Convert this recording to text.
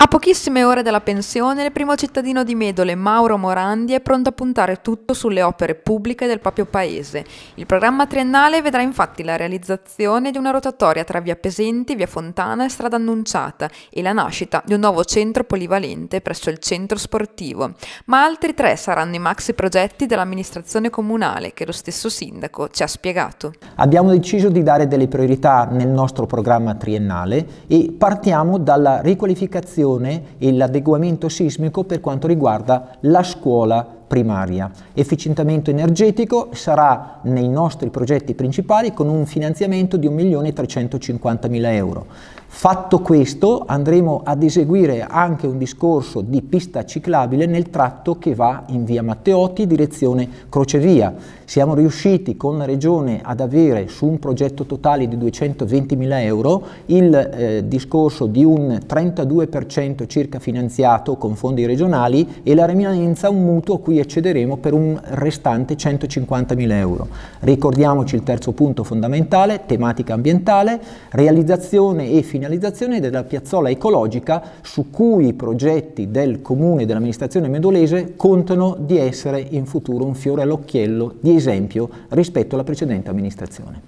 A pochissime ore dalla pensione, il primo cittadino di Medole, Mauro Morandi, è pronto a puntare tutto sulle opere pubbliche del proprio paese. Il programma triennale vedrà infatti la realizzazione di una rotatoria tra via Pesenti, via Fontana e strada Annunciata e la nascita di un nuovo centro polivalente presso il centro sportivo. Ma altri tre saranno i maxi progetti dell'amministrazione comunale che lo stesso sindaco ci ha spiegato. Abbiamo deciso di dare delle priorità nel nostro programma triennale e partiamo dalla riqualificazione l'attenzione e l'adeguamento sismico per quanto riguarda la scuola primaria. Efficientamento energetico sarà nei nostri progetti principali con un finanziamento di 1.350.000 euro. Fatto questo andremo ad eseguire anche un discorso di pista ciclabile nel tratto che va in via Matteotti direzione Crocevia. Siamo riusciti con la Regione ad avere su un progetto totale di 220.000 euro il eh, discorso di un 32% circa finanziato con fondi regionali e la reminenza un mutuo a cui accederemo per un restante 150.000 euro. Ricordiamoci il terzo punto fondamentale, tematica ambientale, realizzazione e finanziamento finalizzazione della piazzola ecologica su cui i progetti del comune e dell'amministrazione medolese contano di essere in futuro un fiore all'occhiello di esempio rispetto alla precedente amministrazione.